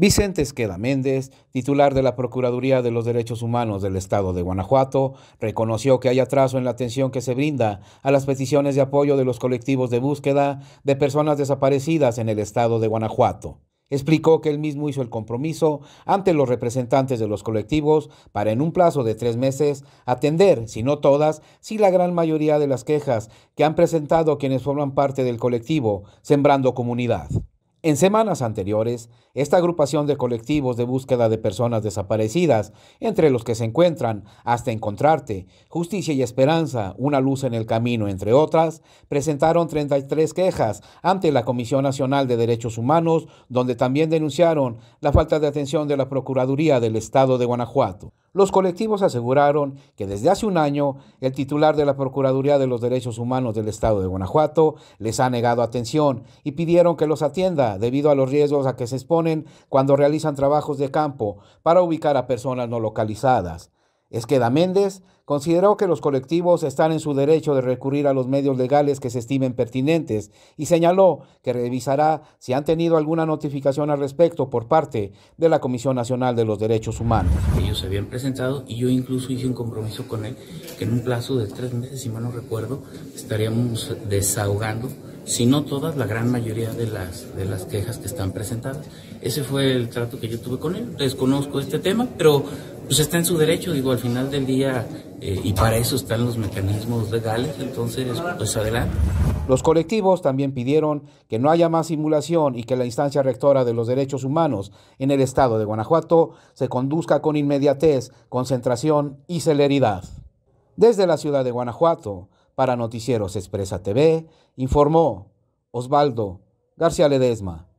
Vicente Esqueda Méndez, titular de la Procuraduría de los Derechos Humanos del Estado de Guanajuato, reconoció que hay atraso en la atención que se brinda a las peticiones de apoyo de los colectivos de búsqueda de personas desaparecidas en el Estado de Guanajuato. Explicó que él mismo hizo el compromiso ante los representantes de los colectivos para en un plazo de tres meses atender, si no todas, si la gran mayoría de las quejas que han presentado quienes forman parte del colectivo Sembrando Comunidad. En semanas anteriores, esta agrupación de colectivos de búsqueda de personas desaparecidas, entre los que se encuentran Hasta Encontrarte, Justicia y Esperanza, Una Luz en el Camino, entre otras, presentaron 33 quejas ante la Comisión Nacional de Derechos Humanos, donde también denunciaron la falta de atención de la Procuraduría del Estado de Guanajuato. Los colectivos aseguraron que desde hace un año el titular de la Procuraduría de los Derechos Humanos del Estado de Guanajuato les ha negado atención y pidieron que los atienda debido a los riesgos a que se exponen cuando realizan trabajos de campo para ubicar a personas no localizadas. Esqueda Méndez Consideró que los colectivos están en su derecho de recurrir a los medios legales que se estimen pertinentes y señaló que revisará si han tenido alguna notificación al respecto por parte de la Comisión Nacional de los Derechos Humanos. Ellos se habían presentado y yo incluso hice un compromiso con él que en un plazo de tres meses, si mal no recuerdo, estaríamos desahogando si no todas, la gran mayoría de las, de las quejas que están presentadas. Ese fue el trato que yo tuve con él. Desconozco este tema, pero pues está en su derecho. Digo, al final del día eh, y para eso están los mecanismos legales, entonces pues adelante. Los colectivos también pidieron que no haya más simulación y que la instancia rectora de los derechos humanos en el estado de Guanajuato se conduzca con inmediatez, concentración y celeridad. Desde la ciudad de Guanajuato, para Noticieros Expresa TV, informó Osvaldo García Ledesma.